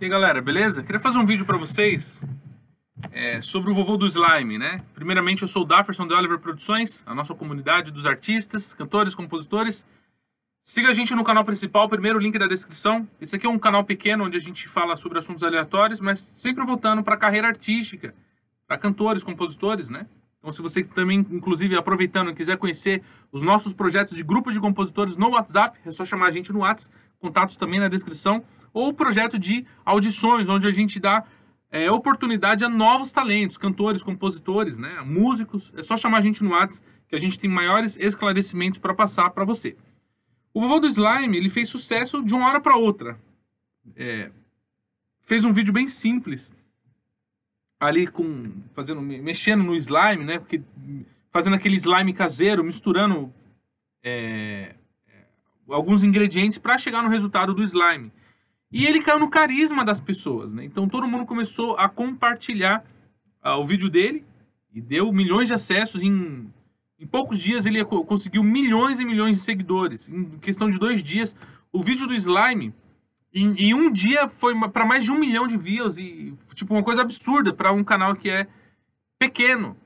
E aí, galera, beleza? Queria fazer um vídeo para vocês é, sobre o vovô do slime, né? Primeiramente, eu sou o Dafferson de Oliver Produções, a nossa comunidade dos artistas, cantores, compositores. Siga a gente no canal principal, primeiro link da descrição. Esse aqui é um canal pequeno onde a gente fala sobre assuntos aleatórios, mas sempre voltando para a carreira artística, para cantores, compositores, né? Então, se você também, inclusive, aproveitando, quiser conhecer os nossos projetos de grupo de compositores no WhatsApp, é só chamar a gente no WhatsApp contatos também na descrição, ou o projeto de audições, onde a gente dá é, oportunidade a novos talentos, cantores, compositores, né, músicos. É só chamar a gente no WhatsApp que a gente tem maiores esclarecimentos para passar para você. O vovô do Slime ele fez sucesso de uma hora para outra. É, fez um vídeo bem simples ali com fazendo mexendo no slime, né? Porque fazendo aquele slime caseiro, misturando é, alguns ingredientes para chegar no resultado do slime. E ele caiu no carisma das pessoas, né? Então todo mundo começou a compartilhar uh, o vídeo dele e deu milhões de acessos. Em, em poucos dias ele conseguiu milhões e milhões de seguidores. Em questão de dois dias, o vídeo do slime em, em um dia foi para mais de um milhão de views e tipo uma coisa absurda para um canal que é pequeno,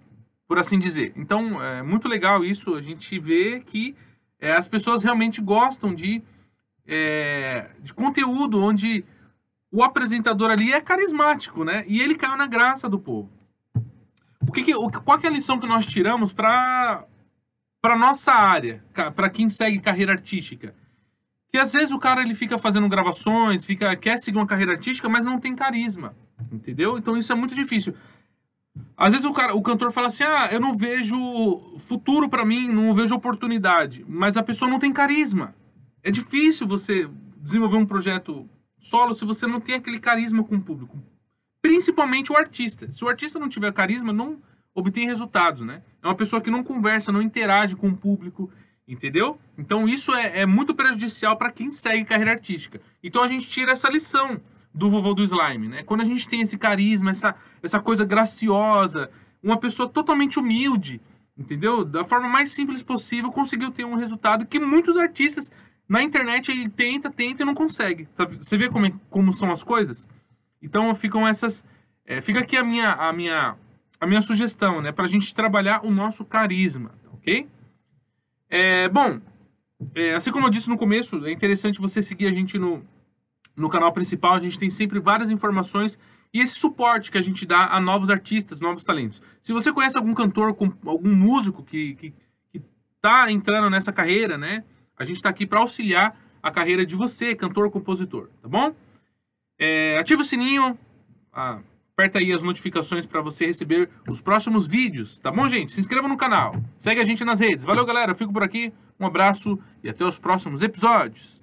por assim dizer. Então é muito legal isso. A gente vê que é, as pessoas realmente gostam de, é, de conteúdo onde o apresentador ali é carismático, né? E ele caiu na graça do povo. O que, que qual que é a lição que nós tiramos para para nossa área, para quem segue carreira artística? Que às vezes o cara ele fica fazendo gravações, fica quer seguir uma carreira artística, mas não tem carisma, entendeu? Então isso é muito difícil. Às vezes o, cara, o cantor fala assim: ah, eu não vejo futuro para mim, não vejo oportunidade. Mas a pessoa não tem carisma. É difícil você desenvolver um projeto solo se você não tem aquele carisma com o público. Principalmente o artista. Se o artista não tiver carisma, não obtém resultados, né? É uma pessoa que não conversa, não interage com o público, entendeu? Então isso é, é muito prejudicial para quem segue carreira artística. Então a gente tira essa lição do vovô do slime, né? Quando a gente tem esse carisma, essa, essa coisa graciosa, uma pessoa totalmente humilde, entendeu? Da forma mais simples possível, conseguiu ter um resultado que muitos artistas na internet aí tenta, tenta e não consegue. Tá você vê como, é, como são as coisas? Então ficam essas. É, fica aqui a minha, a minha, a minha sugestão, né? Pra gente trabalhar o nosso carisma, ok? É, bom, é, assim como eu disse no começo, é interessante você seguir a gente no, no canal principal, a gente tem sempre várias informações e esse suporte que a gente dá a novos artistas, novos talentos. Se você conhece algum cantor, algum músico que, que, que tá entrando nessa carreira, né? A gente está aqui para auxiliar a carreira de você, cantor, compositor, tá bom? É, ativa o sininho, aperta aí as notificações para você receber os próximos vídeos, tá bom, gente? Se inscreva no canal, segue a gente nas redes. Valeu, galera, eu fico por aqui, um abraço e até os próximos episódios.